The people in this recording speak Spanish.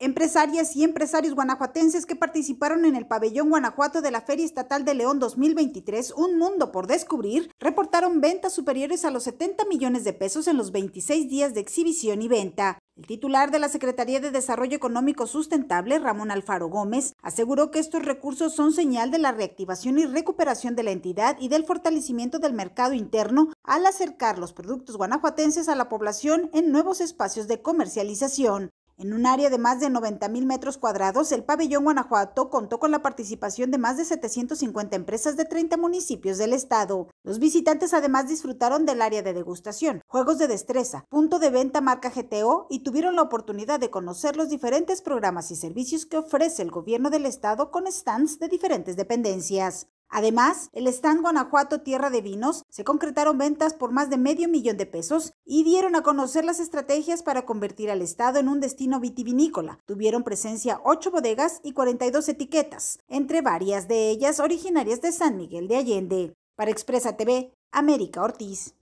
Empresarias y empresarios guanajuatenses que participaron en el pabellón Guanajuato de la Feria Estatal de León 2023, Un Mundo por Descubrir, reportaron ventas superiores a los 70 millones de pesos en los 26 días de exhibición y venta. El titular de la Secretaría de Desarrollo Económico Sustentable, Ramón Alfaro Gómez, aseguró que estos recursos son señal de la reactivación y recuperación de la entidad y del fortalecimiento del mercado interno al acercar los productos guanajuatenses a la población en nuevos espacios de comercialización. En un área de más de 90 mil metros cuadrados, el pabellón Guanajuato contó con la participación de más de 750 empresas de 30 municipios del estado. Los visitantes además disfrutaron del área de degustación, juegos de destreza, punto de venta marca GTO y tuvieron la oportunidad de conocer los diferentes programas y servicios que ofrece el gobierno del estado con stands de diferentes dependencias. Además, el stand Guanajuato Tierra de Vinos se concretaron ventas por más de medio millón de pesos y dieron a conocer las estrategias para convertir al estado en un destino vitivinícola. Tuvieron presencia ocho bodegas y 42 etiquetas, entre varias de ellas originarias de San Miguel de Allende. Para Expresa TV, América Ortiz.